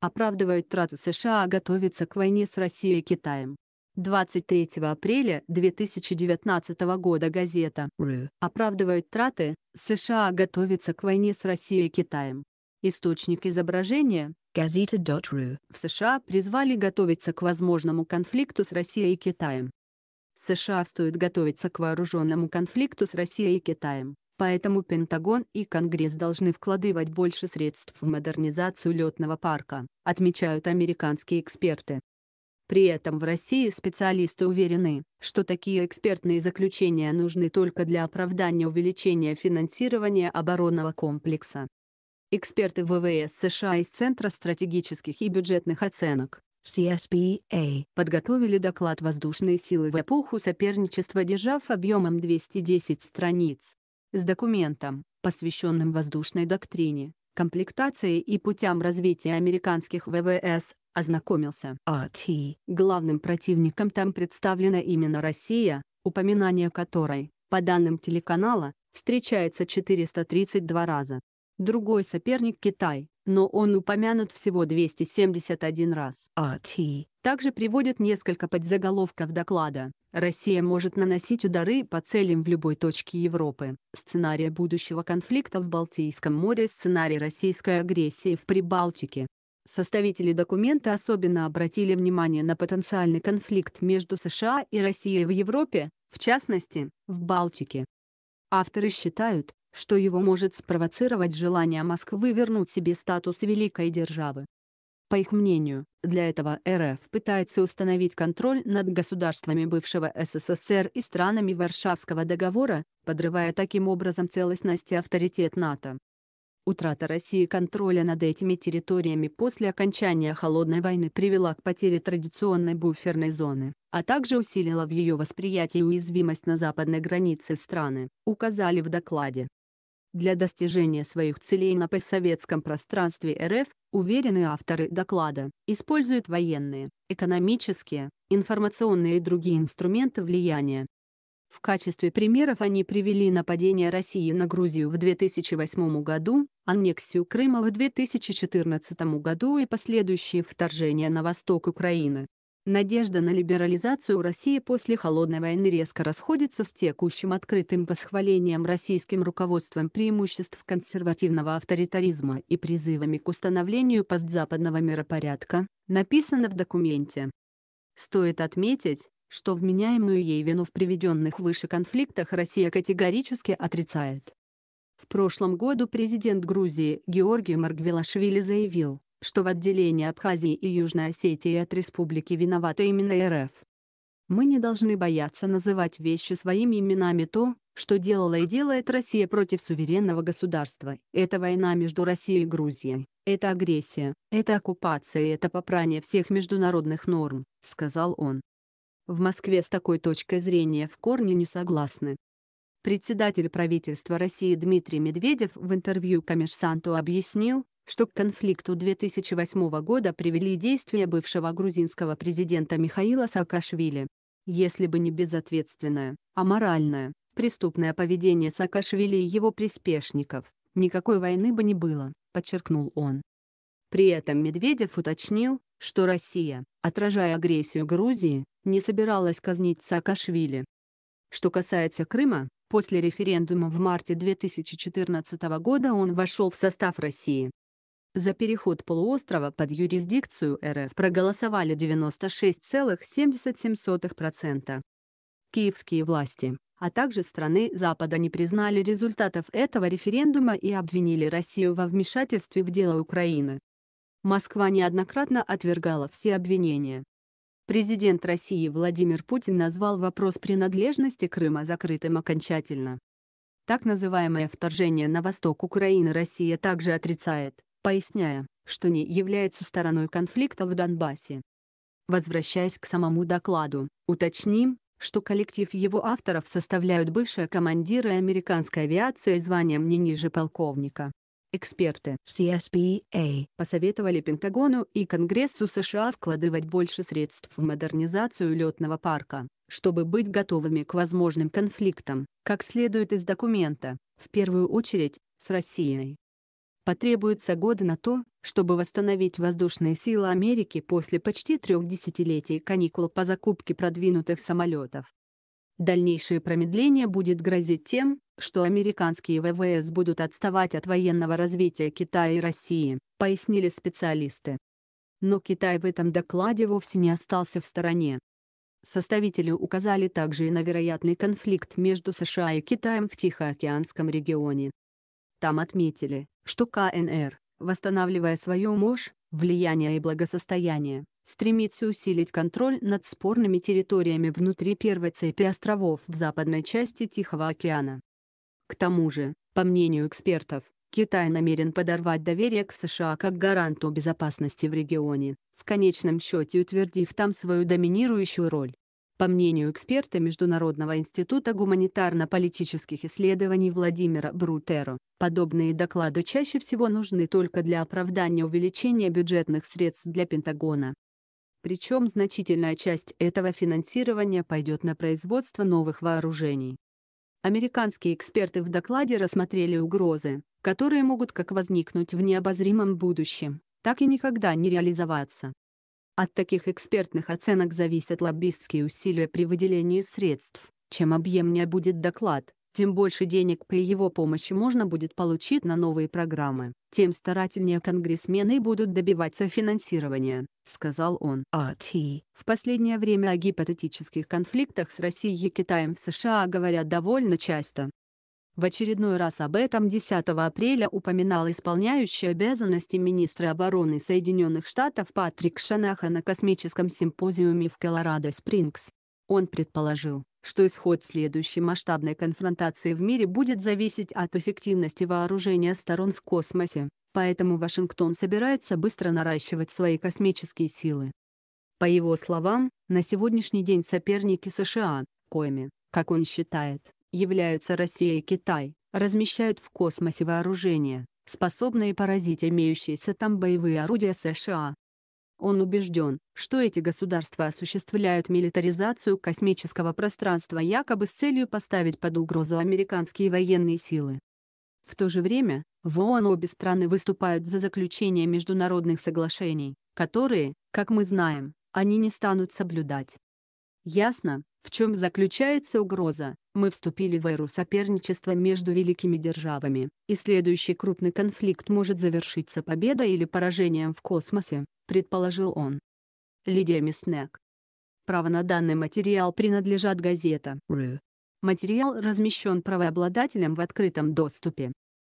оправдывают трату США готовиться к войне с Россией и Китаем. 23 апреля 2019 года газета «Ры» оправдывает траты, США готовится к войне с Россией и Китаем. Источник изображения gazeta.ru в США призвали готовиться к возможному конфликту с Россией и Китаем. США стоит готовиться к вооруженному конфликту с Россией и Китаем, Поэтому Пентагон и Конгресс должны вкладывать больше средств в модернизацию летного парка, отмечают американские эксперты. При этом в России специалисты уверены, что такие экспертные заключения нужны только для оправдания увеличения финансирования оборонного комплекса. Эксперты ВВС США из Центра стратегических и бюджетных оценок CSBA подготовили доклад «Воздушные силы в эпоху соперничества держав» объемом 210 страниц с документом, посвященным воздушной доктрине, комплектации и путям развития американских ВВС, ознакомился. А.Т. Главным противником там представлена именно Россия, упоминание которой, по данным телеканала, встречается 432 раза. Другой соперник – Китай, но он упомянут всего 271 раз. RT. А, Также приводят несколько подзаголовков доклада. Россия может наносить удары по целям в любой точке Европы. Сценарий будущего конфликта в Балтийском море, сценарий российской агрессии в Прибалтике. Составители документа особенно обратили внимание на потенциальный конфликт между США и Россией в Европе, в частности, в Балтике. Авторы считают, что его может спровоцировать желание Москвы вернуть себе статус великой державы. По их мнению, для этого РФ пытается установить контроль над государствами бывшего СССР и странами Варшавского договора, подрывая таким образом целостность и авторитет НАТО. Утрата России контроля над этими территориями после окончания Холодной войны привела к потере традиционной буферной зоны, а также усилила в ее восприятии уязвимость на западной границе страны, указали в докладе. Для достижения своих целей на постсоветском пространстве РФ, уверены авторы доклада, используют военные, экономические, информационные и другие инструменты влияния. В качестве примеров они привели нападение России на Грузию в 2008 году, аннексию Крыма в 2014 году и последующие вторжения на восток Украины. Надежда на либерализацию России после Холодной войны резко расходится с текущим открытым восхвалением российским руководством преимуществ консервативного авторитаризма и призывами к установлению постзападного миропорядка, написано в документе. Стоит отметить, что вменяемую ей вину в приведенных выше конфликтах Россия категорически отрицает. В прошлом году президент Грузии Георгий Маргвелашвили заявил, что в отделении Абхазии и Южной Осетии от республики виновата именно РФ. Мы не должны бояться называть вещи своими именами то, что делала и делает Россия против суверенного государства. Это война между Россией и Грузией, это агрессия, это оккупация и это попрание всех международных норм, сказал он. В Москве с такой точкой зрения в корне не согласны. Председатель правительства России Дмитрий Медведев в интервью коммерсанту объяснил, что к конфликту 2008 года привели действия бывшего грузинского президента Михаила Саакашвили. Если бы не безответственное, а моральное, преступное поведение Саакашвили и его приспешников, никакой войны бы не было, подчеркнул он. При этом Медведев уточнил, что Россия, отражая агрессию Грузии, не собиралась казнить Саакашвили. Что касается Крыма, после референдума в марте 2014 года он вошел в состав России. За переход полуострова под юрисдикцию РФ проголосовали 96,77%. Киевские власти, а также страны Запада не признали результатов этого референдума и обвинили Россию во вмешательстве в дело Украины. Москва неоднократно отвергала все обвинения. Президент России Владимир Путин назвал вопрос принадлежности Крыма закрытым окончательно. Так называемое вторжение на восток Украины Россия также отрицает поясняя, что не является стороной конфликта в Донбассе. Возвращаясь к самому докладу, уточним, что коллектив его авторов составляют бывшие командиры американской авиации званием не ниже полковника. Эксперты CSPA посоветовали Пентагону и Конгрессу США вкладывать больше средств в модернизацию летного парка, чтобы быть готовыми к возможным конфликтам, как следует из документа, в первую очередь, с Россией потребуются годы на то, чтобы восстановить воздушные силы Америки после почти трех десятилетий каникул по закупке продвинутых самолетов. Дальнейшее промедление будет грозить тем, что американские ВВС будут отставать от военного развития Китая и России, пояснили специалисты. Но Китай в этом докладе вовсе не остался в стороне. Составители указали также и на вероятный конфликт между США и Китаем в Тихоокеанском регионе. Там отметили, что КНР, восстанавливая свое мощь, влияние и благосостояние, стремится усилить контроль над спорными территориями внутри первой цепи островов в западной части Тихого океана. К тому же, по мнению экспертов, Китай намерен подорвать доверие к США как гаранту безопасности в регионе, в конечном счете утвердив там свою доминирующую роль по мнению эксперта Международного института гуманитарно-политических исследований Владимира Брутеро, подобные доклады чаще всего нужны только для оправдания увеличения бюджетных средств для Пентагона. Причем значительная часть этого финансирования пойдет на производство новых вооружений. Американские эксперты в докладе рассмотрели угрозы, которые могут как возникнуть в необозримом будущем, так и никогда не реализоваться. От таких экспертных оценок зависят лоббистские усилия при выделении средств. Чем объемнее будет доклад, тем больше денег при его помощи можно будет получить на новые программы, тем старательнее конгрессмены будут добиваться финансирования, сказал он. А.Т. В последнее время о гипотетических конфликтах с Россией и Китаем в США говорят довольно часто. В очередной раз об этом 10 апреля упоминал исполняющий обязанности министра обороны Соединенных Штатов Патрик Шанаха на космическом симпозиуме в Колорадо-Спрингс. Он предположил, что исход следующей масштабной конфронтации в мире будет зависеть от эффективности вооружения сторон в космосе, поэтому Вашингтон собирается быстро наращивать свои космические силы. По его словам, на сегодняшний день соперники США, коими, как он считает, являются Россия и Китай, размещают в космосе вооружение, способное поразить имеющиеся там боевые орудия США. Он убежден, что эти государства осуществляют милитаризацию космического пространства якобы с целью поставить под угрозу американские военные силы. В то же время, в ООН обе страны выступают за заключение международных соглашений, которые, как мы знаем, они не станут соблюдать. Ясно, в чем заключается угроза, мы вступили в эру соперничества между великими державами, и следующий крупный конфликт может завершиться победой или поражением в космосе, предположил он. Лидия Мясняк. Право на данный материал принадлежат газета «Ру». Материал размещен правообладателем в открытом доступе.